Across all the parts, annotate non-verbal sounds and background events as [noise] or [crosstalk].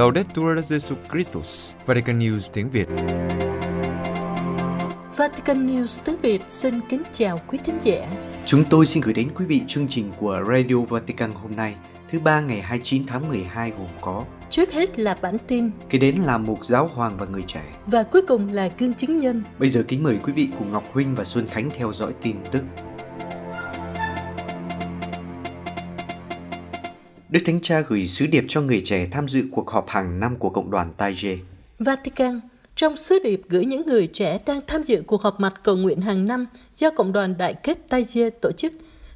Laudetur Jesu Christus, Vatican News tiếng Việt. Vatican News tiếng Việt xin kính chào quý thính giả. Chúng tôi xin gửi đến quý vị chương trình của Radio Vatican hôm nay, thứ ba ngày 29 tháng 12 gồm có Trước hết là bản tin Kế đến là mục giáo hoàng và người trẻ Và cuối cùng là gương chứng nhân Bây giờ kính mời quý vị cùng Ngọc Huynh và Xuân Khánh theo dõi tin tức Đức Thánh Cha gửi sứ điệp cho người trẻ tham dự cuộc họp hàng năm của Cộng đoàn Taije. Vatican trong sứ điệp gửi những người trẻ đang tham dự cuộc họp mặt cầu nguyện hàng năm do Cộng đoàn Đại kết Taije tổ chức,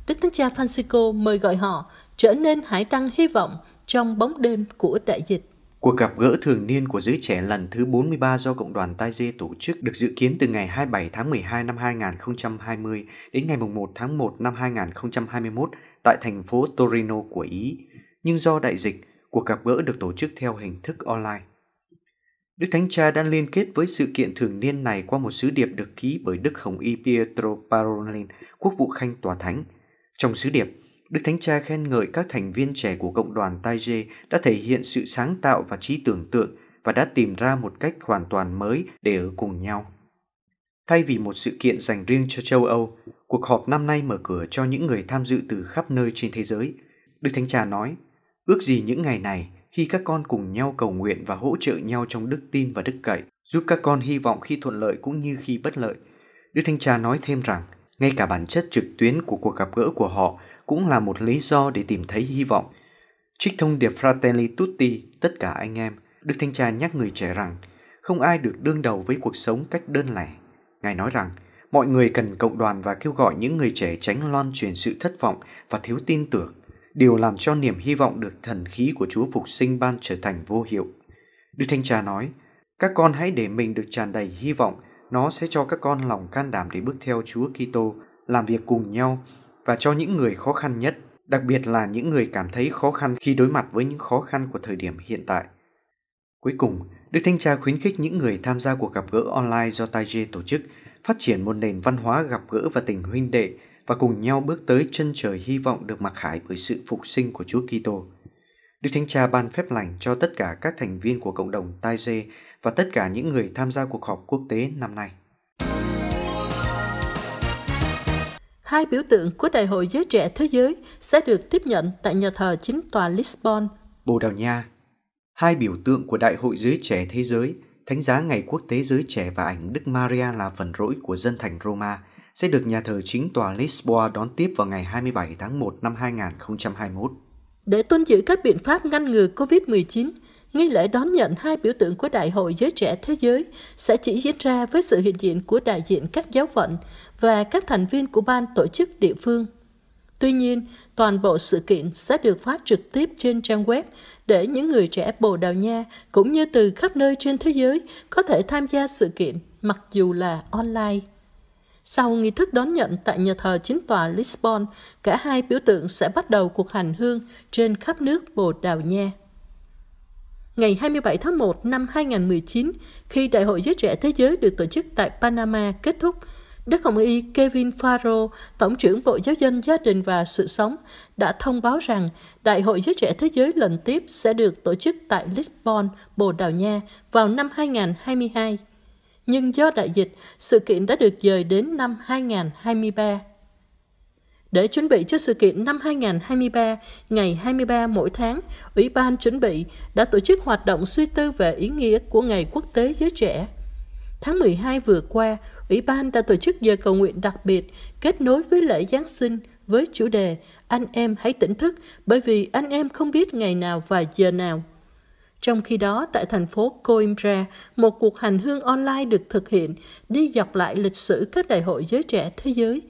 Đức Thánh Cha Francisco mời gọi họ trở nên hải đăng hy vọng trong bóng đêm của đại dịch. Cuộc gặp gỡ thường niên của giới trẻ lần thứ 43 do Cộng đoàn Tai Dê tổ chức được dự kiến từ ngày 27 tháng 12 năm 2020 đến ngày 1 tháng 1 năm 2021 tại thành phố Torino của Ý nhưng do đại dịch, cuộc gặp gỡ được tổ chức theo hình thức online. Đức Thánh Cha đã liên kết với sự kiện thường niên này qua một sứ điệp được ký bởi Đức Hồng Y Pietro Parolin, quốc vụ khanh tòa thánh. Trong sứ điệp, Đức Thánh Cha khen ngợi các thành viên trẻ của cộng đoàn Taije đã thể hiện sự sáng tạo và trí tưởng tượng và đã tìm ra một cách hoàn toàn mới để ở cùng nhau. Thay vì một sự kiện dành riêng cho châu Âu, cuộc họp năm nay mở cửa cho những người tham dự từ khắp nơi trên thế giới. Đức Thánh Cha nói – Ước gì những ngày này, khi các con cùng nhau cầu nguyện và hỗ trợ nhau trong đức tin và đức cậy, giúp các con hy vọng khi thuận lợi cũng như khi bất lợi. Đức Thanh Cha nói thêm rằng, ngay cả bản chất trực tuyến của cuộc gặp gỡ của họ cũng là một lý do để tìm thấy hy vọng. Trích thông điệp Fratelli Tutti, tất cả anh em, Đức Thanh Cha nhắc người trẻ rằng, không ai được đương đầu với cuộc sống cách đơn lẻ. Ngài nói rằng, mọi người cần cộng đoàn và kêu gọi những người trẻ tránh loan truyền sự thất vọng và thiếu tin tưởng điều làm cho niềm hy vọng được thần khí của Chúa Phục sinh ban trở thành vô hiệu. Đức Thanh Cha nói, các con hãy để mình được tràn đầy hy vọng, nó sẽ cho các con lòng can đảm để bước theo Chúa Kitô, làm việc cùng nhau và cho những người khó khăn nhất, đặc biệt là những người cảm thấy khó khăn khi đối mặt với những khó khăn của thời điểm hiện tại. Cuối cùng, Đức Thanh Cha khuyến khích những người tham gia cuộc gặp gỡ online do Tai Taije tổ chức phát triển một nền văn hóa gặp gỡ và tình huynh đệ và cùng nhau bước tới chân trời hy vọng được mặc khải bởi sự phục sinh của Chúa Kitô. Đức Thánh Cha ban phép lành cho tất cả các thành viên của cộng đồng Tai Dê và tất cả những người tham gia cuộc họp quốc tế năm nay. Hai biểu tượng của Đại hội Giới Trẻ Thế Giới sẽ được tiếp nhận tại nhà thờ chính tòa Lisbon, Bồ Đào Nha. Hai biểu tượng của Đại hội Giới Trẻ Thế Giới, thánh giá Ngày Quốc tế Giới Trẻ và ảnh Đức Maria là phần rỗi của dân thành Roma – sẽ được nhà thờ chính tòa Lisboa đón tiếp vào ngày 27 tháng 1 năm 2021. Để tuân giữ các biện pháp ngăn ngừa COVID-19, nghi lễ đón nhận hai biểu tượng của Đại hội Giới Trẻ Thế Giới sẽ chỉ diễn ra với sự hiện diện của đại diện các giáo phận và các thành viên của ban tổ chức địa phương. Tuy nhiên, toàn bộ sự kiện sẽ được phát trực tiếp trên trang web để những người trẻ Bồ Đào Nha cũng như từ khắp nơi trên thế giới có thể tham gia sự kiện mặc dù là online. Sau nghi thức đón nhận tại nhà thờ chính tòa Lisbon, cả hai biểu tượng sẽ bắt đầu cuộc hành hương trên khắp nước Bồ Đào Nha. Ngày 27 tháng 1 năm 2019, khi Đại hội Giới trẻ Thế giới được tổ chức tại Panama kết thúc, Đức Hồng Y Kevin Faro, Tổng trưởng Bộ Giáo dân Gia đình và Sự sống, đã thông báo rằng Đại hội Giới trẻ Thế giới lần tiếp sẽ được tổ chức tại Lisbon, Bồ Đào Nha vào năm 2022 nhưng do đại dịch, sự kiện đã được dời đến năm 2023. Để chuẩn bị cho sự kiện năm 2023, ngày 23 mỗi tháng, Ủy ban chuẩn bị đã tổ chức hoạt động suy tư về ý nghĩa của Ngày Quốc tế Giới Trẻ. Tháng 12 vừa qua, Ủy ban đã tổ chức giờ cầu nguyện đặc biệt kết nối với lễ Giáng sinh với chủ đề Anh em hãy tỉnh thức bởi vì anh em không biết ngày nào và giờ nào trong khi đó, tại thành phố Coimbra, một cuộc hành hương online được thực hiện đi dọc lại lịch sử các đại hội giới trẻ thế giới.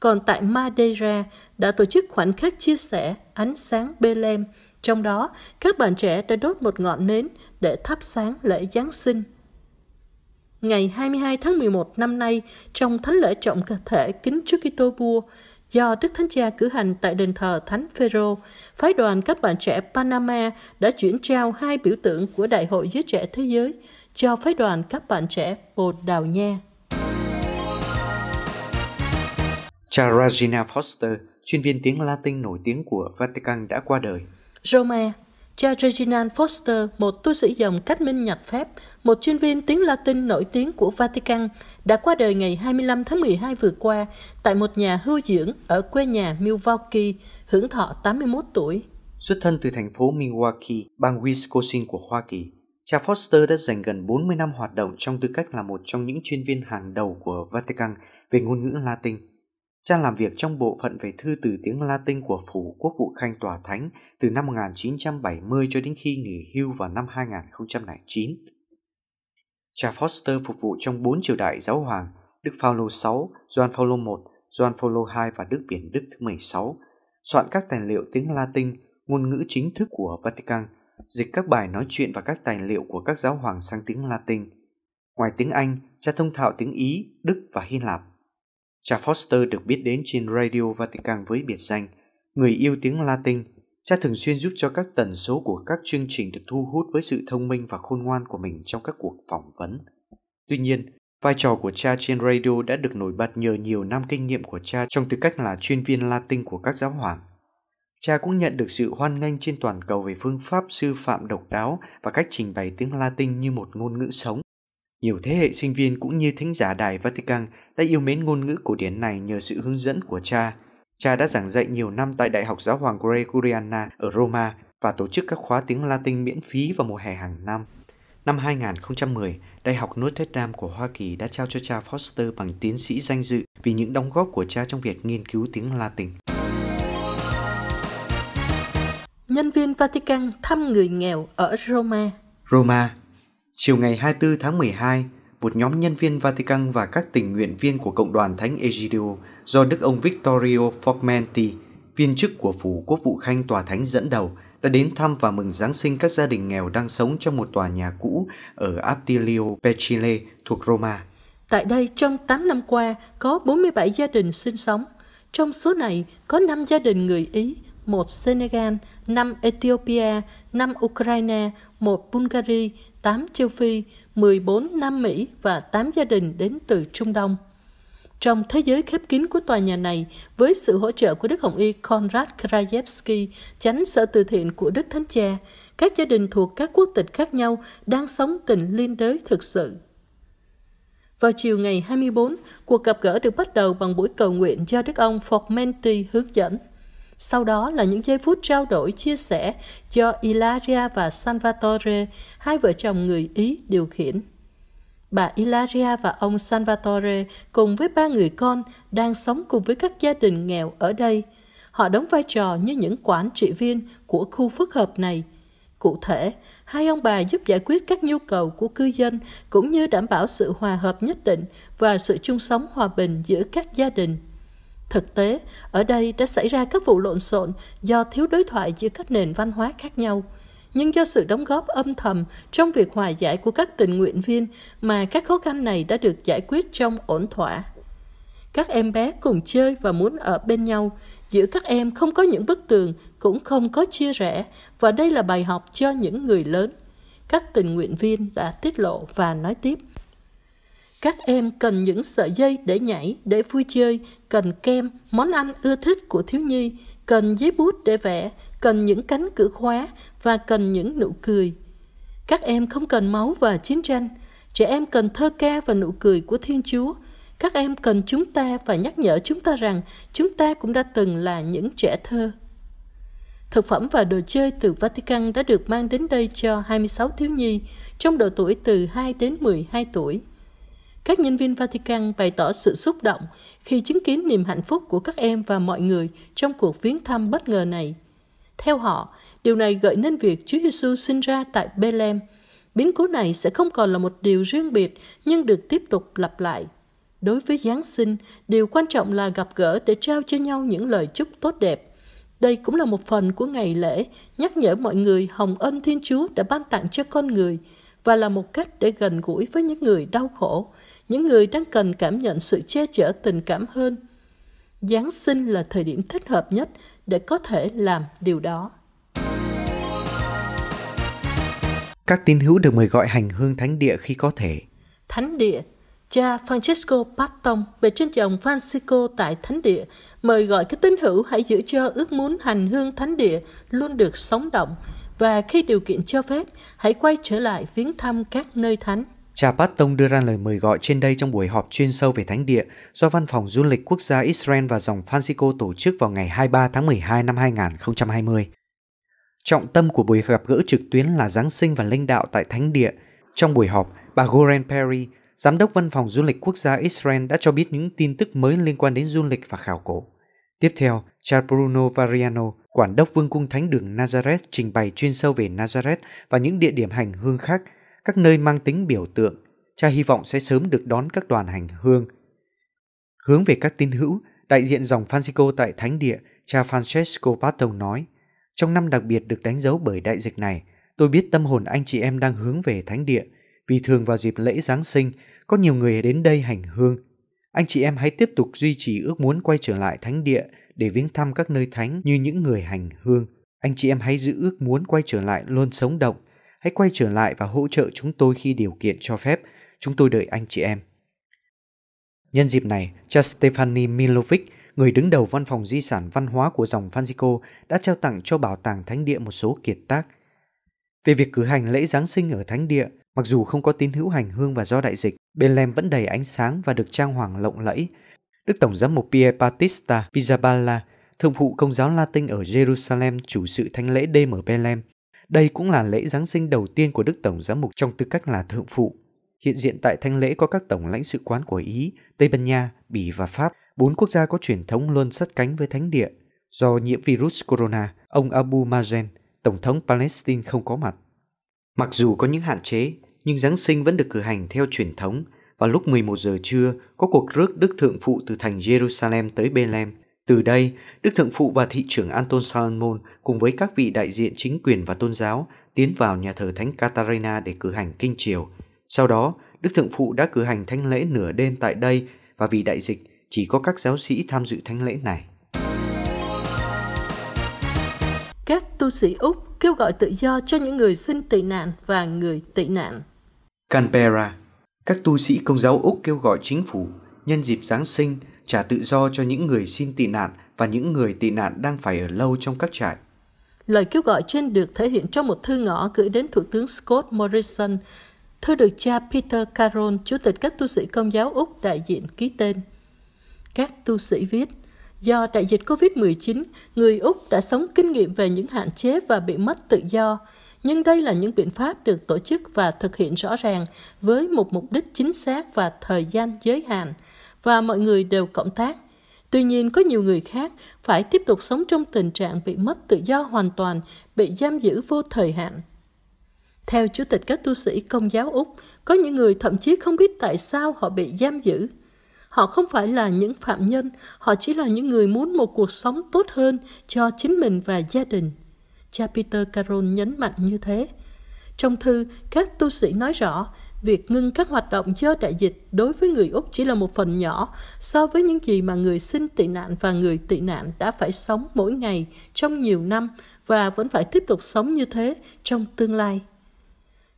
Còn tại Madeira, đã tổ chức khoảnh khắc chia sẻ ánh sáng Belém. Trong đó, các bạn trẻ đã đốt một ngọn nến để thắp sáng lễ Giáng sinh ngày 22 tháng 11 năm nay trong thánh lễ trọng thể kính Chúa Kitô vua, do Đức Thánh Cha cử hành tại đền thờ Thánh Phêrô, phái đoàn các bạn trẻ Panama đã chuyển trao hai biểu tượng của Đại hội Giới trẻ Thế giới cho phái đoàn các bạn trẻ Bồ Đào Nha. Cha Regina Foster, chuyên viên tiếng Latin nổi tiếng của Vatican đã qua đời. Roma Cha Reginald Foster, một tu sĩ dòng cách minh nhập Pháp, một chuyên viên tiếng Latin nổi tiếng của Vatican, đã qua đời ngày 25 tháng 12 vừa qua tại một nhà hưu dưỡng ở quê nhà Milwaukee, hưởng thọ 81 tuổi. Xuất thân từ thành phố Milwaukee, bang Wisconsin của Hoa Kỳ, cha Foster đã dành gần 40 năm hoạt động trong tư cách là một trong những chuyên viên hàng đầu của Vatican về ngôn ngữ Latin. Cha làm việc trong bộ phận về thư từ tiếng Latin của Phủ Quốc vụ Khanh Tòa Thánh từ năm 1970 cho đến khi nghỉ hưu vào năm 2009. Cha Foster phục vụ trong bốn triều đại giáo hoàng, Đức Phaolô 6, Gioan Phaolô 1, Gioan Phaolô 2 và Đức Biển Đức thứ 16, soạn các tài liệu tiếng Latin, ngôn ngữ chính thức của Vatican, dịch các bài nói chuyện và các tài liệu của các giáo hoàng sang tiếng Latin. Ngoài tiếng Anh, cha thông thạo tiếng Ý, Đức và Hy Lạp. Cha Foster được biết đến trên Radio Vatican với biệt danh Người yêu tiếng Latin. Cha thường xuyên giúp cho các tần số của các chương trình được thu hút với sự thông minh và khôn ngoan của mình trong các cuộc phỏng vấn. Tuy nhiên, vai trò của cha trên radio đã được nổi bật nhờ nhiều năm kinh nghiệm của cha trong tư cách là chuyên viên Latin của các giáo hoàng. Cha cũng nhận được sự hoan nghênh trên toàn cầu về phương pháp sư phạm độc đáo và cách trình bày tiếng Latin như một ngôn ngữ sống nhiều thế hệ sinh viên cũng như thính giả Đài Vatican đã yêu mến ngôn ngữ cổ điển này nhờ sự hướng dẫn của cha. Cha đã giảng dạy nhiều năm tại Đại học Giáo hoàng Gregoriana ở Roma và tổ chức các khóa tiếng Latin miễn phí vào mùa hè hàng năm. Năm 2010, Đại học Notre Dame của Hoa Kỳ đã trao cho cha Foster bằng tiến sĩ danh dự vì những đóng góp của cha trong việc nghiên cứu tiếng Latin. Nhân viên Vatican thăm người nghèo ở Roma Roma Chiều ngày 24 tháng 12, một nhóm nhân viên Vatican và các tình nguyện viên của Cộng đoàn Thánh Egidio do Đức ông Vittorio Formenti, viên chức của Phủ Quốc vụ Khanh Tòa Thánh dẫn đầu, đã đến thăm và mừng Giáng sinh các gia đình nghèo đang sống trong một tòa nhà cũ ở Attilio Pecile thuộc Roma. Tại đây, trong 8 năm qua, có 47 gia đình sinh sống. Trong số này, có 5 gia đình người Ý 1 Senegal, 5 Ethiopia, 5 Ukraine, 1 Bulgaria, 8 châu Phi, 14 Nam Mỹ và 8 gia đình đến từ Trung Đông. Trong thế giới khép kín của tòa nhà này, với sự hỗ trợ của Đức Hồng Y Konrad Krajewski, chánh sở từ thiện của Đức Thánh Cha, các gia đình thuộc các quốc tịch khác nhau đang sống tình liên đới thực sự. Vào chiều ngày 24, cuộc gặp gỡ được bắt đầu bằng buổi cầu nguyện do Đức ông Formenti hướng dẫn. Sau đó là những giây phút trao đổi chia sẻ cho Ilaria và Salvatore, hai vợ chồng người Ý điều khiển. Bà Ilaria và ông Salvatore cùng với ba người con đang sống cùng với các gia đình nghèo ở đây. Họ đóng vai trò như những quản trị viên của khu phức hợp này. Cụ thể, hai ông bà giúp giải quyết các nhu cầu của cư dân cũng như đảm bảo sự hòa hợp nhất định và sự chung sống hòa bình giữa các gia đình. Thực tế, ở đây đã xảy ra các vụ lộn xộn do thiếu đối thoại giữa các nền văn hóa khác nhau. Nhưng do sự đóng góp âm thầm trong việc hòa giải của các tình nguyện viên mà các khó khăn này đã được giải quyết trong ổn thỏa. Các em bé cùng chơi và muốn ở bên nhau, giữa các em không có những bức tường, cũng không có chia rẽ và đây là bài học cho những người lớn. Các tình nguyện viên đã tiết lộ và nói tiếp. Các em cần những sợi dây để nhảy, để vui chơi, cần kem, món ăn ưa thích của thiếu nhi, cần giấy bút để vẽ, cần những cánh cửa khóa và cần những nụ cười. Các em không cần máu và chiến tranh, trẻ em cần thơ ca và nụ cười của Thiên Chúa. Các em cần chúng ta và nhắc nhở chúng ta rằng chúng ta cũng đã từng là những trẻ thơ. Thực phẩm và đồ chơi từ Vatican đã được mang đến đây cho 26 thiếu nhi trong độ tuổi từ 2 đến 12 tuổi. Các nhân viên Vatican bày tỏ sự xúc động khi chứng kiến niềm hạnh phúc của các em và mọi người trong cuộc viếng thăm bất ngờ này. Theo họ, điều này gợi nên việc Chúa Giêsu sinh ra tại Bethlehem. Biến cố này sẽ không còn là một điều riêng biệt nhưng được tiếp tục lặp lại. Đối với Giáng sinh, điều quan trọng là gặp gỡ để trao cho nhau những lời chúc tốt đẹp. Đây cũng là một phần của ngày lễ, nhắc nhở mọi người hồng ân Thiên Chúa đã ban tặng cho con người – và là một cách để gần gũi với những người đau khổ, những người đang cần cảm nhận sự che chở tình cảm hơn. Giáng sinh là thời điểm thích hợp nhất để có thể làm điều đó. Các tín hữu được mời gọi hành hương thánh địa khi có thể. Thánh địa Cha Francesco Patong về trên dòng Francisco tại Thánh Địa mời gọi các tín hữu hãy giữ cho ước muốn hành hương Thánh Địa luôn được sống động, và khi điều kiện cho phép, hãy quay trở lại viếng thăm các nơi thánh. Cha Bát Tông đưa ra lời mời gọi trên đây trong buổi họp chuyên sâu về Thánh Địa do Văn phòng Du lịch Quốc gia Israel và dòng Francisco tổ chức vào ngày 23 tháng 12 năm 2020. Trọng tâm của buổi gặp gỡ trực tuyến là Giáng sinh và linh đạo tại Thánh Địa. Trong buổi họp, bà Goren Perry, Giám đốc Văn phòng Du lịch Quốc gia Israel đã cho biết những tin tức mới liên quan đến du lịch và khảo cổ. Tiếp theo, cha Bruno Variano, quản đốc vương cung thánh đường Nazareth trình bày chuyên sâu về Nazareth và những địa điểm hành hương khác, các nơi mang tính biểu tượng. Cha hy vọng sẽ sớm được đón các đoàn hành hương. Hướng về các tín hữu, đại diện dòng Francisco tại thánh địa, cha Francesco Pato nói, trong năm đặc biệt được đánh dấu bởi đại dịch này, tôi biết tâm hồn anh chị em đang hướng về thánh địa, vì thường vào dịp lễ Giáng sinh, có nhiều người đến đây hành hương. Anh chị em hãy tiếp tục duy trì ước muốn quay trở lại thánh địa để viếng thăm các nơi thánh như những người hành hương. Anh chị em hãy giữ ước muốn quay trở lại luôn sống động. Hãy quay trở lại và hỗ trợ chúng tôi khi điều kiện cho phép. Chúng tôi đợi anh chị em. Nhân dịp này, cha Stefani Milovic, người đứng đầu văn phòng di sản văn hóa của dòng Francisco, đã trao tặng cho Bảo tàng Thánh Địa một số kiệt tác. Về việc cử hành lễ Giáng sinh ở Thánh Địa, mặc dù không có tín hữu hành hương và do đại dịch, Bethlehem vẫn đầy ánh sáng và được trang hoàng lộng lẫy, Đức Tổng giám mục Pierre Battista Pizzaballa, thường vụ Công giáo Latin ở Jerusalem chủ sự thánh lễ đêm ở Bethlehem. Đây cũng là lễ Giáng sinh đầu tiên của Đức Tổng giám mục trong tư cách là thượng phụ. Hiện diện tại thánh lễ có các tổng lãnh sự quán của Ý, Tây Ban Nha, Bỉ và Pháp, bốn quốc gia có truyền thống luôn sát cánh với thánh địa. Do nhiễm virus corona, ông Abu Mazen, Tổng thống Palestine không có mặt. Mặc dù có những hạn chế, nhưng Giáng sinh vẫn được cử hành theo truyền thống – vào lúc 11 giờ trưa, có cuộc rước Đức Thượng Phụ từ thành Jerusalem tới Bethlehem. Từ đây, Đức Thượng Phụ và thị trưởng Anton Salmon cùng với các vị đại diện chính quyền và tôn giáo tiến vào nhà thờ Thánh Catarina để cử hành kinh triều. Sau đó, Đức Thượng Phụ đã cử hành thánh lễ nửa đêm tại đây và vì đại dịch chỉ có các giáo sĩ tham dự thánh lễ này. Các tu sĩ Úc kêu gọi tự do cho những người xin tị nạn và người tị nạn. Canberra, các tu sĩ công giáo Úc kêu gọi chính phủ nhân dịp Giáng sinh trả tự do cho những người xin tị nạn và những người tị nạn đang phải ở lâu trong các trại. Lời kêu gọi trên được thể hiện trong một thư ngõ gửi đến Thủ tướng Scott Morrison. Thư được cha Peter Caron, Chủ tịch các tu sĩ công giáo Úc đại diện ký tên. Các tu sĩ viết, do đại dịch COVID-19, người Úc đã sống kinh nghiệm về những hạn chế và bị mất tự do nhưng đây là những biện pháp được tổ chức và thực hiện rõ ràng với một mục đích chính xác và thời gian giới hạn và mọi người đều cộng tác tuy nhiên có nhiều người khác phải tiếp tục sống trong tình trạng bị mất tự do hoàn toàn bị giam giữ vô thời hạn theo chủ tịch các tu sĩ công giáo úc có những người thậm chí không biết tại sao họ bị giam giữ họ không phải là những phạm nhân họ chỉ là những người muốn một cuộc sống tốt hơn cho chính mình và gia đình cha Peter Carol nhấn mạnh như thế. Trong thư, các tu sĩ nói rõ, việc ngưng các hoạt động do đại dịch đối với người Úc chỉ là một phần nhỏ so với những gì mà người xin tị nạn và người tị nạn đã phải sống mỗi ngày trong nhiều năm và vẫn phải tiếp tục sống như thế trong tương lai.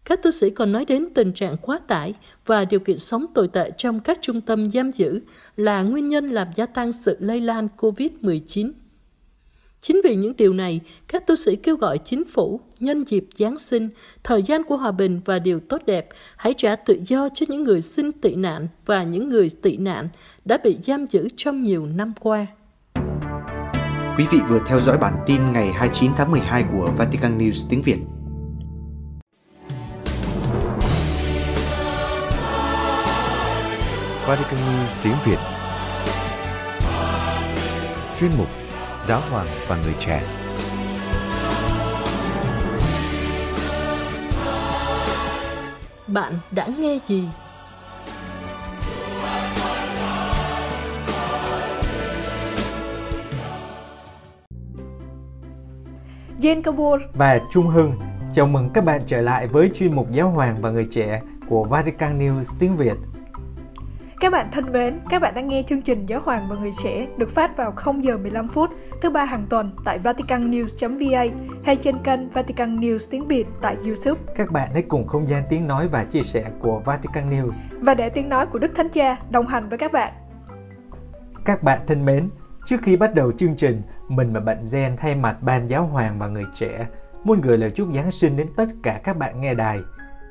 Các tu sĩ còn nói đến tình trạng quá tải và điều kiện sống tồi tệ trong các trung tâm giam giữ là nguyên nhân làm gia tăng sự lây lan COVID-19 Chính vì những điều này, các tu sĩ kêu gọi chính phủ, nhân dịp Giáng sinh, thời gian của hòa bình và điều tốt đẹp, hãy trả tự do cho những người xin tị nạn và những người tị nạn đã bị giam giữ trong nhiều năm qua. Quý vị vừa theo dõi bản tin ngày 29 tháng 12 của Vatican News tiếng Việt. Vatican News tiếng Việt Chuyên mục giáo hoàng và người trẻ. Bạn đã nghe gì? Jane Kabur và Trung Hưng chào mừng các bạn trở lại với chuyên mục Giáo hoàng và người trẻ của Vatican News tiếng Việt các bạn thân mến, các bạn đang nghe chương trình Giáo hoàng và người trẻ được phát vào 0 giờ 15 phút thứ ba hàng tuần tại vaticannews.va hay trên kênh Vatican News tiếng Việt tại YouTube. Các bạn hãy cùng không gian tiếng nói và chia sẻ của Vatican News và để tiếng nói của Đức Thánh Cha đồng hành với các bạn. Các bạn thân mến, trước khi bắt đầu chương trình, mình và bạn Gen thay mặt ban giáo hoàng và người trẻ muốn gửi lời chúc Giáng sinh đến tất cả các bạn nghe đài.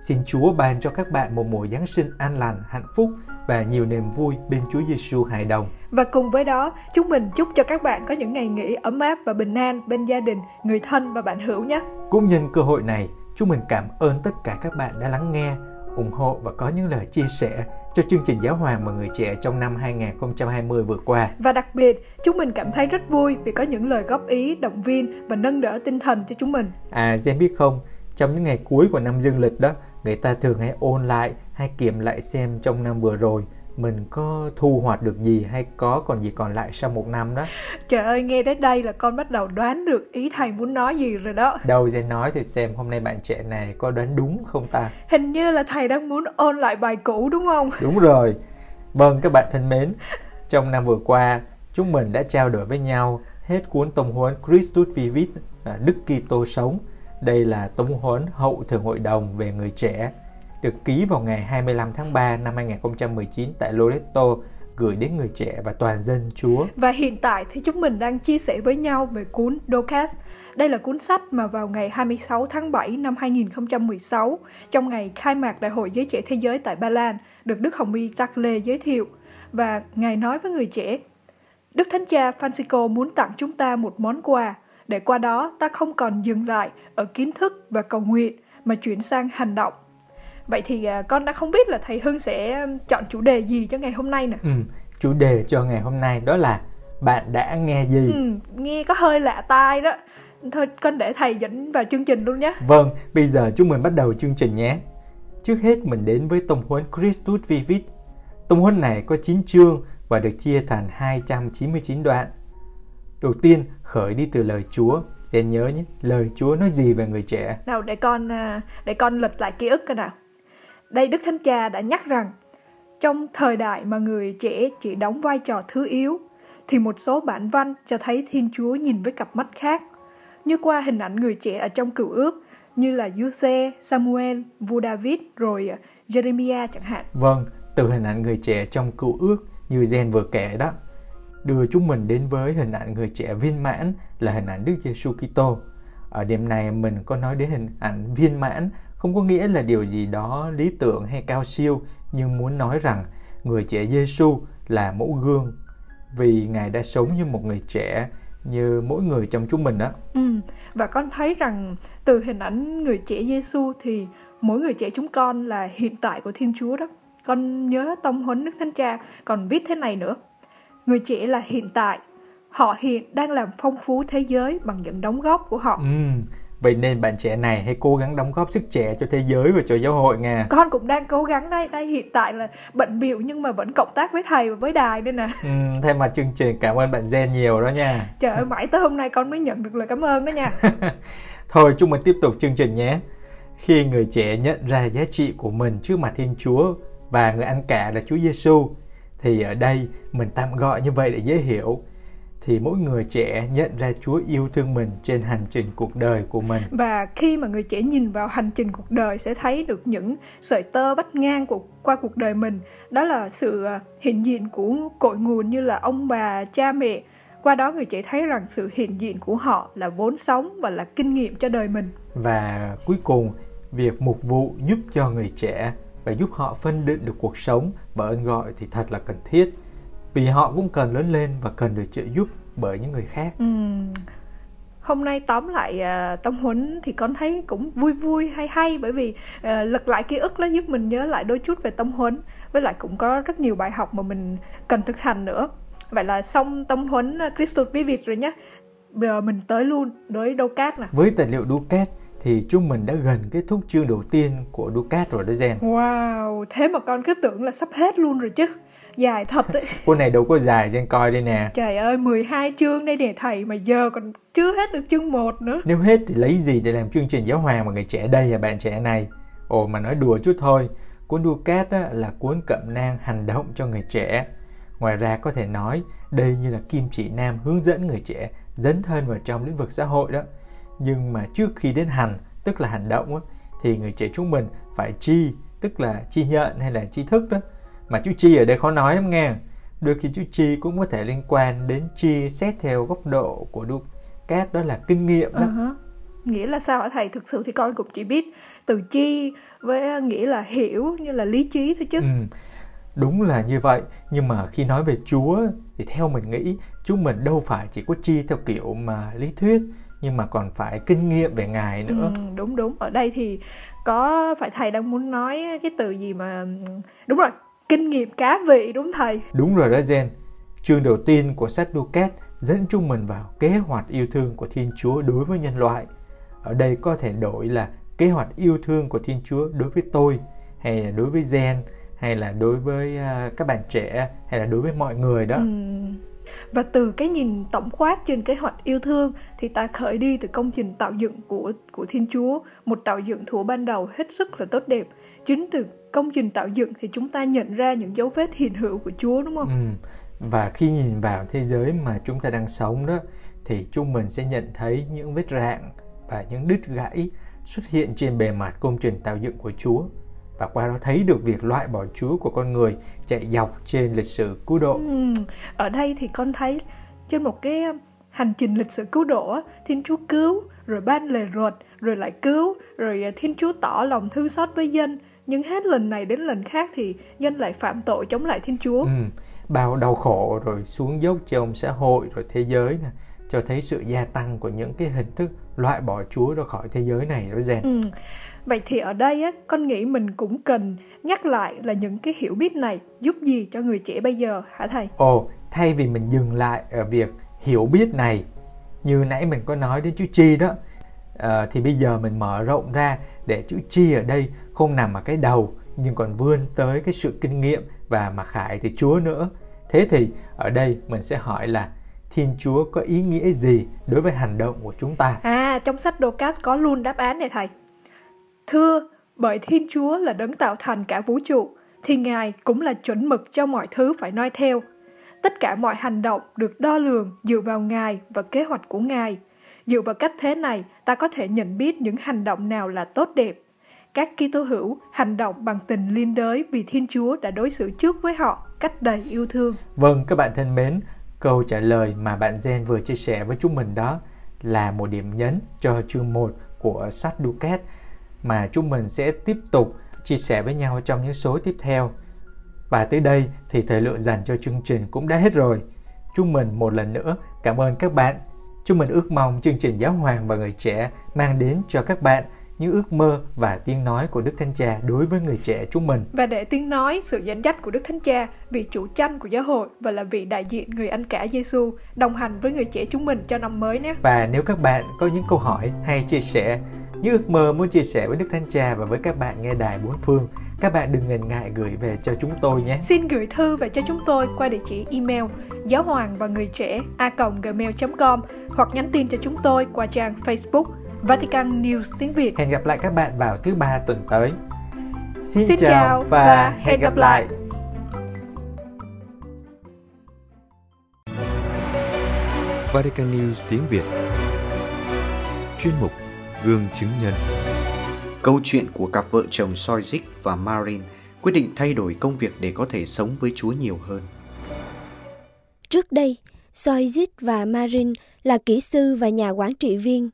Xin Chúa ban cho các bạn một mùa Giáng sinh an lành, hạnh phúc và nhiều niềm vui bên Chúa Giêsu hài đồng. Và cùng với đó, chúng mình chúc cho các bạn có những ngày nghỉ ấm áp và bình an bên gia đình, người thân và bạn hữu nhé. Cũng nhân cơ hội này, chúng mình cảm ơn tất cả các bạn đã lắng nghe, ủng hộ và có những lời chia sẻ cho chương trình giáo hoàng và người trẻ trong năm 2020 vừa qua. Và đặc biệt, chúng mình cảm thấy rất vui vì có những lời góp ý, động viên và nâng đỡ tinh thần cho chúng mình. À, Jen biết không, trong những ngày cuối của năm dương lịch đó, người ta thường hay ôn lại hay kiểm lại xem trong năm vừa rồi mình có thu hoạch được gì hay có còn gì còn lại sau một năm đó trời ơi nghe đến đây là con bắt đầu đoán được ý thầy muốn nói gì rồi đó đâu sẽ nói thì xem hôm nay bạn trẻ này có đoán đúng không ta hình như là thầy đang muốn ôn lại bài cũ đúng không đúng rồi vâng các bạn thân mến trong năm vừa qua chúng mình đã trao đổi với nhau hết cuốn tổng huấn Christus Vivit Đức Kitô sống đây là tống huấn Hậu Thường Hội đồng về người trẻ, được ký vào ngày 25 tháng 3 năm 2019 tại Loreto, gửi đến người trẻ và toàn dân Chúa. Và hiện tại thì chúng mình đang chia sẻ với nhau về cuốn Docas. Đây là cuốn sách mà vào ngày 26 tháng 7 năm 2016, trong ngày khai mạc Đại hội Giới Trẻ Thế Giới tại Ba Lan, được Đức Hồng Y Jacques Lê giới thiệu và Ngài nói với người trẻ Đức Thánh Cha Francisco muốn tặng chúng ta một món quà để qua đó ta không còn dừng lại ở kiến thức và cầu nguyện mà chuyển sang hành động vậy thì à, con đã không biết là thầy hưng sẽ chọn chủ đề gì cho ngày hôm nay nè ừ, chủ đề cho ngày hôm nay đó là bạn đã nghe gì ừ, nghe có hơi lạ tai đó thôi con để thầy dẫn vào chương trình luôn nhé vâng bây giờ chúng mình bắt đầu chương trình nhé trước hết mình đến với tông huấn Christus Vivit tông huấn này có 9 chương và được chia thành 299 đoạn Đầu tiên khởi đi từ lời Chúa Rèn nhớ nhé, lời Chúa nói gì về người trẻ? Nào để con à, để con lật lại ký ức coi nào. Đây Đức Thánh Cha đã nhắc rằng trong thời đại mà người trẻ chỉ đóng vai trò thứ yếu thì một số bản văn cho thấy Thiên Chúa nhìn với cặp mắt khác. Như qua hình ảnh người trẻ ở trong cựu ước như là Yuse, Samuel, vua David rồi à, Jeremiah chẳng hạn. Vâng, từ hình ảnh người trẻ trong cựu ước như Gen vừa kể đó đưa chúng mình đến với hình ảnh người trẻ viên mãn là hình ảnh Đức Giêsu Kitô. Ở điểm này mình có nói đến hình ảnh viên mãn không có nghĩa là điều gì đó lý tưởng hay cao siêu nhưng muốn nói rằng người trẻ Giêsu là mẫu gương vì ngài đã sống như một người trẻ như mỗi người trong chúng mình đó. Ừ. Và con thấy rằng từ hình ảnh người trẻ Giêsu thì mỗi người trẻ chúng con là hiện tại của Thiên Chúa đó. Con nhớ tông huấn Đức Thánh Cha còn viết thế này nữa người trẻ là hiện tại họ hiện đang làm phong phú thế giới bằng những đóng góp của họ ừ. vậy nên bạn trẻ này hãy cố gắng đóng góp sức trẻ cho thế giới và cho giáo hội nha con cũng đang cố gắng đây đây hiện tại là bận biểu nhưng mà vẫn cộng tác với thầy và với đài đây nè ừ, thay mặt chương trình cảm ơn bạn gen nhiều đó nha trời ơi mãi tới hôm nay con mới nhận được lời cảm ơn đó nha [laughs] thôi chúng mình tiếp tục chương trình nhé khi người trẻ nhận ra giá trị của mình trước mặt thiên chúa và người anh cả là chúa giêsu thì ở đây mình tạm gọi như vậy để dễ hiểu thì mỗi người trẻ nhận ra Chúa yêu thương mình trên hành trình cuộc đời của mình. Và khi mà người trẻ nhìn vào hành trình cuộc đời sẽ thấy được những sợi tơ bắt ngang của qua cuộc đời mình, đó là sự à, hiện diện của cội nguồn như là ông bà, cha mẹ. Qua đó người trẻ thấy rằng sự hiện diện của họ là vốn sống và là kinh nghiệm cho đời mình. Và cuối cùng, việc mục vụ giúp cho người trẻ và giúp họ phân định được cuộc sống và ơn gọi thì thật là cần thiết vì họ cũng cần lớn lên và cần được trợ giúp bởi những người khác ừ. hôm nay tóm lại à, tâm huấn thì con thấy cũng vui vui hay hay bởi vì uh, lật lại ký ức nó giúp mình nhớ lại đôi chút về tâm huấn với lại cũng có rất nhiều bài học mà mình cần thực hành nữa vậy là xong tâm huấn à, Christoph viết việt rồi nhé bây giờ mình tới luôn tới đô cát nè với tài liệu đô cát thì chúng mình đã gần kết thúc chương đầu tiên của Ducat rồi đó Gen. Wow, thế mà con cứ tưởng là sắp hết luôn rồi chứ. Dài thật đấy. [laughs] Cuốn này đâu có dài, Gen coi đây nè. Trời ơi, 12 chương đây để thầy mà giờ còn chưa hết được chương 1 nữa. Nếu hết thì lấy gì để làm chương trình giáo hoàng mà người trẻ đây à bạn trẻ này? Ồ mà nói đùa chút thôi, cuốn Ducat á, là cuốn cẩm nang hành động cho người trẻ. Ngoài ra có thể nói đây như là kim chỉ nam hướng dẫn người trẻ dấn thân vào trong lĩnh vực xã hội đó nhưng mà trước khi đến hành tức là hành động thì người trẻ chúng mình phải chi tức là chi nhận hay là chi thức đó mà chữ chi ở đây khó nói lắm nghe đôi khi chữ chi cũng có thể liên quan đến chi xét theo góc độ của đục cát đó là kinh nghiệm đó uh-huh. nghĩa là sao hả thầy thực sự thì con cũng chỉ biết từ chi với ờ, nghĩa là hiểu như là lý trí thôi chứ ừ. đúng là như vậy nhưng mà khi nói về chúa thì theo mình nghĩ chúng mình đâu phải chỉ có chi theo kiểu mà lý thuyết nhưng mà còn phải kinh nghiệm về ngài ừ, nữa ừ, đúng đúng ở đây thì có phải thầy đang muốn nói cái từ gì mà đúng rồi kinh nghiệm cá vị đúng thầy đúng rồi đó Gen chương đầu tiên của sách Lucas dẫn chúng mình vào kế hoạch yêu thương của Thiên Chúa đối với nhân loại ở đây có thể đổi là kế hoạch yêu thương của Thiên Chúa đối với tôi hay là đối với Gen hay là đối với à, các bạn trẻ hay là đối với mọi người đó ừ và từ cái nhìn tổng quát trên kế hoạch yêu thương thì ta khởi đi từ công trình tạo dựng của của Thiên Chúa, một tạo dựng thuở ban đầu hết sức là tốt đẹp. Chính từ công trình tạo dựng thì chúng ta nhận ra những dấu vết hiện hữu của Chúa đúng không? Ừ. Và khi nhìn vào thế giới mà chúng ta đang sống đó thì chúng mình sẽ nhận thấy những vết rạn và những đứt gãy xuất hiện trên bề mặt công trình tạo dựng của Chúa và qua đó thấy được việc loại bỏ Chúa của con người chạy dọc trên lịch sử cứu độ. Ừ. Ở đây thì con thấy trên một cái um, hành trình lịch sử cứu độ Thiên Chúa cứu rồi ban lề ruột rồi lại cứu rồi à, Thiên Chúa tỏ lòng thương xót với dân nhưng hết lần này đến lần khác thì dân lại phạm tội chống lại Thiên Chúa. Ừ. Bao đau khổ rồi xuống dốc trong xã hội rồi thế giới nè cho thấy sự gia tăng của những cái hình thức loại bỏ Chúa ra khỏi thế giới này đó rèn. Ừ vậy thì ở đây á, con nghĩ mình cũng cần nhắc lại là những cái hiểu biết này giúp gì cho người trẻ bây giờ hả thầy ồ thay vì mình dừng lại ở việc hiểu biết này như nãy mình có nói đến chữ chi đó à, thì bây giờ mình mở rộng ra để chữ chi ở đây không nằm ở cái đầu nhưng còn vươn tới cái sự kinh nghiệm và mặc khải thì chúa nữa thế thì ở đây mình sẽ hỏi là Thiên Chúa có ý nghĩa gì đối với hành động của chúng ta? À, trong sách đồ Docas có luôn đáp án này thầy. Thưa, bởi Thiên Chúa là đấng tạo thành cả vũ trụ, thì Ngài cũng là chuẩn mực cho mọi thứ phải noi theo. Tất cả mọi hành động được đo lường dựa vào Ngài và kế hoạch của Ngài. Dựa vào cách thế này, ta có thể nhận biết những hành động nào là tốt đẹp. Các Kitô hữu hành động bằng tình liên đới vì Thiên Chúa đã đối xử trước với họ cách đầy yêu thương. Vâng, các bạn thân mến, câu trả lời mà bạn Gen vừa chia sẻ với chúng mình đó là một điểm nhấn cho chương 1 của sách Ducat mà chúng mình sẽ tiếp tục chia sẻ với nhau trong những số tiếp theo. Và tới đây thì thời lượng dành cho chương trình cũng đã hết rồi. Chúng mình một lần nữa cảm ơn các bạn. Chúng mình ước mong chương trình Giáo hoàng và người trẻ mang đến cho các bạn những ước mơ và tiếng nói của Đức Thánh Cha đối với người trẻ chúng mình. Và để tiếng nói, sự dẫn dắt của Đức Thánh Cha, vị chủ tranh của giáo hội và là vị đại diện người anh cả Giêsu đồng hành với người trẻ chúng mình cho năm mới nhé. Và nếu các bạn có những câu hỏi hay chia sẻ những ước mơ muốn chia sẻ với Đức Thánh Cha và với các bạn nghe đài bốn phương. Các bạn đừng ngần ngại gửi về cho chúng tôi nhé. Xin gửi thư về cho chúng tôi qua địa chỉ email giáo hoàng và người trẻ a gmail.com hoặc nhắn tin cho chúng tôi qua trang Facebook Vatican News tiếng Việt. Hẹn gặp lại các bạn vào thứ ba tuần tới. Xin, Xin chào, chào và, hẹn, hẹn gặp lại. Vatican News tiếng Việt Chuyên mục gương chứng nhân. Câu chuyện của cặp vợ chồng Sojic và Marin quyết định thay đổi công việc để có thể sống với Chúa nhiều hơn. Trước đây, Sojic và Marin là kỹ sư và nhà quản trị viên.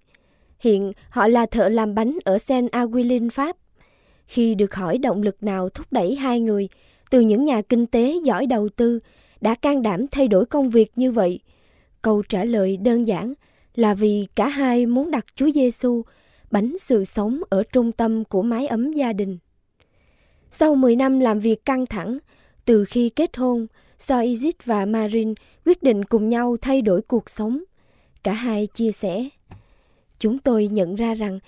Hiện họ là thợ làm bánh ở Saint Aguilin, Pháp. Khi được hỏi động lực nào thúc đẩy hai người, từ những nhà kinh tế giỏi đầu tư, đã can đảm thay đổi công việc như vậy? Câu trả lời đơn giản là vì cả hai muốn đặt Chúa Giêsu bánh sự sống ở trung tâm của mái ấm gia đình. Sau 10 năm làm việc căng thẳng, từ khi kết hôn, Soizit và Marin quyết định cùng nhau thay đổi cuộc sống. Cả hai chia sẻ, chúng tôi nhận ra rằng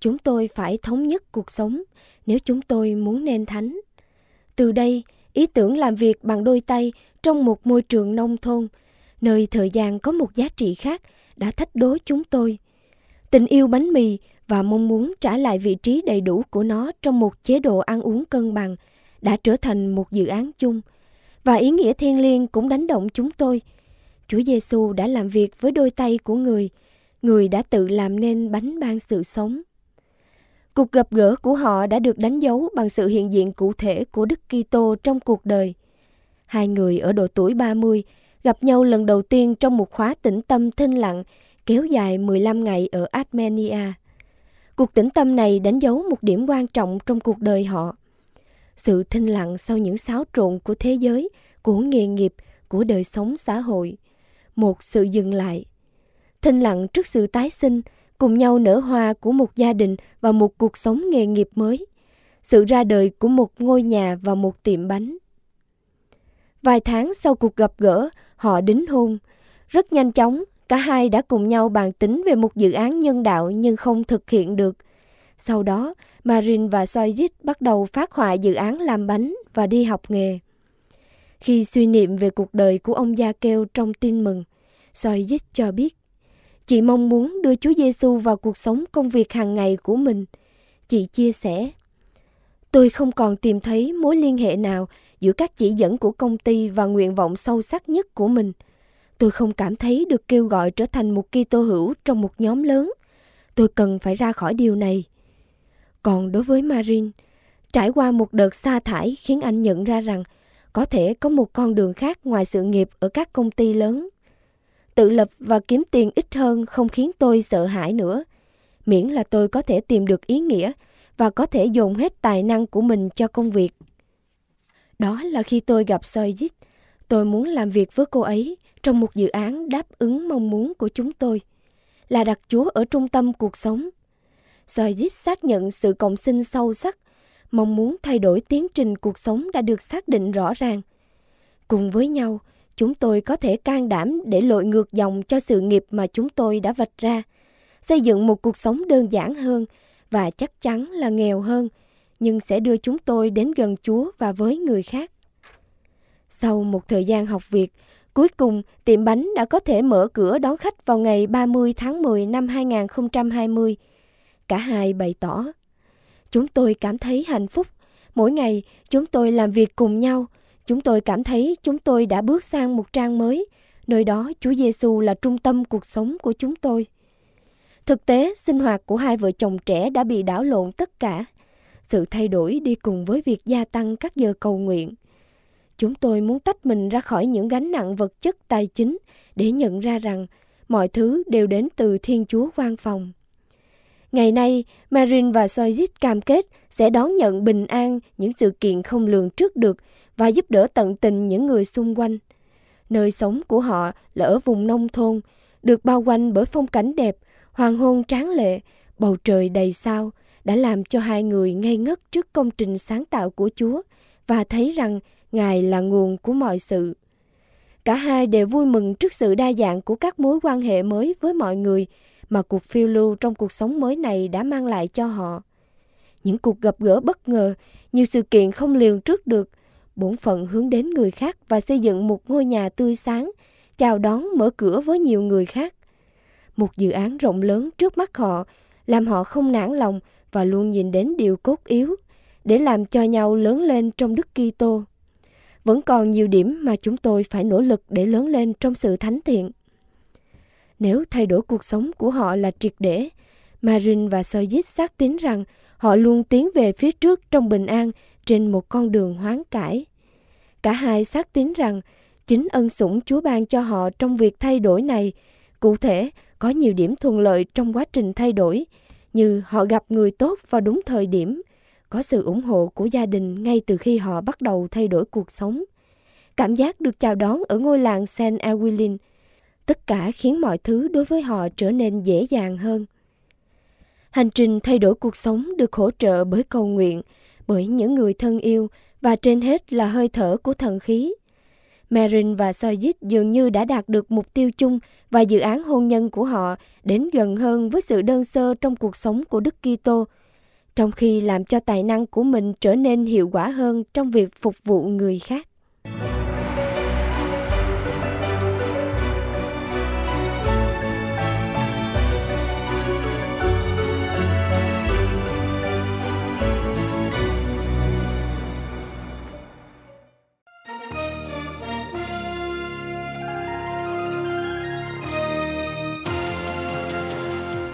chúng tôi phải thống nhất cuộc sống nếu chúng tôi muốn nên thánh. Từ đây, ý tưởng làm việc bằng đôi tay trong một môi trường nông thôn, nơi thời gian có một giá trị khác đã thách đố chúng tôi. Tình yêu bánh mì và mong muốn trả lại vị trí đầy đủ của nó trong một chế độ ăn uống cân bằng đã trở thành một dự án chung và ý nghĩa thiêng liêng cũng đánh động chúng tôi. Chúa Giêsu đã làm việc với đôi tay của người, người đã tự làm nên bánh ban sự sống. Cuộc gặp gỡ của họ đã được đánh dấu bằng sự hiện diện cụ thể của Đức Kitô trong cuộc đời. Hai người ở độ tuổi 30 gặp nhau lần đầu tiên trong một khóa tĩnh tâm thinh lặng kéo dài 15 ngày ở Armenia. Cuộc tĩnh tâm này đánh dấu một điểm quan trọng trong cuộc đời họ. Sự thinh lặng sau những xáo trộn của thế giới, của nghề nghiệp, của đời sống xã hội. Một sự dừng lại. Thinh lặng trước sự tái sinh, cùng nhau nở hoa của một gia đình và một cuộc sống nghề nghiệp mới. Sự ra đời của một ngôi nhà và một tiệm bánh. Vài tháng sau cuộc gặp gỡ, họ đính hôn. Rất nhanh chóng, Cả hai đã cùng nhau bàn tính về một dự án nhân đạo nhưng không thực hiện được. Sau đó, Marin và Soyit bắt đầu phát họa dự án làm bánh và đi học nghề. Khi suy niệm về cuộc đời của ông Gia Kêu trong tin mừng, Soyit cho biết, chị mong muốn đưa Chúa Giêsu vào cuộc sống công việc hàng ngày của mình. Chị chia sẻ, tôi không còn tìm thấy mối liên hệ nào giữa các chỉ dẫn của công ty và nguyện vọng sâu sắc nhất của mình – Tôi không cảm thấy được kêu gọi trở thành một Kitô hữu trong một nhóm lớn. Tôi cần phải ra khỏi điều này. Còn đối với Marin, trải qua một đợt sa thải khiến anh nhận ra rằng có thể có một con đường khác ngoài sự nghiệp ở các công ty lớn. Tự lập và kiếm tiền ít hơn không khiến tôi sợ hãi nữa, miễn là tôi có thể tìm được ý nghĩa và có thể dồn hết tài năng của mình cho công việc. Đó là khi tôi gặp Soyit, tôi muốn làm việc với cô ấy trong một dự án đáp ứng mong muốn của chúng tôi là đặt Chúa ở trung tâm cuộc sống. Soyuz xác nhận sự cộng sinh sâu sắc, mong muốn thay đổi tiến trình cuộc sống đã được xác định rõ ràng. Cùng với nhau, chúng tôi có thể can đảm để lội ngược dòng cho sự nghiệp mà chúng tôi đã vạch ra, xây dựng một cuộc sống đơn giản hơn và chắc chắn là nghèo hơn, nhưng sẽ đưa chúng tôi đến gần Chúa và với người khác. Sau một thời gian học việc, Cuối cùng, tiệm bánh đã có thể mở cửa đón khách vào ngày 30 tháng 10 năm 2020. Cả hai bày tỏ, chúng tôi cảm thấy hạnh phúc. Mỗi ngày, chúng tôi làm việc cùng nhau. Chúng tôi cảm thấy chúng tôi đã bước sang một trang mới, nơi đó Chúa Giêsu là trung tâm cuộc sống của chúng tôi. Thực tế, sinh hoạt của hai vợ chồng trẻ đã bị đảo lộn tất cả. Sự thay đổi đi cùng với việc gia tăng các giờ cầu nguyện – Chúng tôi muốn tách mình ra khỏi những gánh nặng vật chất tài chính để nhận ra rằng mọi thứ đều đến từ Thiên Chúa quan phòng. Ngày nay, Marin và Soyuz cam kết sẽ đón nhận bình an những sự kiện không lường trước được và giúp đỡ tận tình những người xung quanh. Nơi sống của họ là ở vùng nông thôn, được bao quanh bởi phong cảnh đẹp, hoàng hôn tráng lệ, bầu trời đầy sao đã làm cho hai người ngây ngất trước công trình sáng tạo của Chúa và thấy rằng Ngài là nguồn của mọi sự. Cả hai đều vui mừng trước sự đa dạng của các mối quan hệ mới với mọi người mà cuộc phiêu lưu trong cuộc sống mới này đã mang lại cho họ. Những cuộc gặp gỡ bất ngờ, nhiều sự kiện không lường trước được, bổn phận hướng đến người khác và xây dựng một ngôi nhà tươi sáng, chào đón mở cửa với nhiều người khác. Một dự án rộng lớn trước mắt họ, làm họ không nản lòng và luôn nhìn đến điều cốt yếu để làm cho nhau lớn lên trong Đức Kitô vẫn còn nhiều điểm mà chúng tôi phải nỗ lực để lớn lên trong sự thánh thiện. Nếu thay đổi cuộc sống của họ là triệt để, Marin và Soyit xác tín rằng họ luôn tiến về phía trước trong bình an trên một con đường hoán cải. Cả hai xác tín rằng chính ân sủng Chúa ban cho họ trong việc thay đổi này, cụ thể có nhiều điểm thuận lợi trong quá trình thay đổi, như họ gặp người tốt vào đúng thời điểm, có sự ủng hộ của gia đình ngay từ khi họ bắt đầu thay đổi cuộc sống. Cảm giác được chào đón ở ngôi làng San Awilin, tất cả khiến mọi thứ đối với họ trở nên dễ dàng hơn. Hành trình thay đổi cuộc sống được hỗ trợ bởi cầu nguyện, bởi những người thân yêu và trên hết là hơi thở của thần khí. Marin và Soyit dường như đã đạt được mục tiêu chung và dự án hôn nhân của họ đến gần hơn với sự đơn sơ trong cuộc sống của Đức Kitô trong khi làm cho tài năng của mình trở nên hiệu quả hơn trong việc phục vụ người khác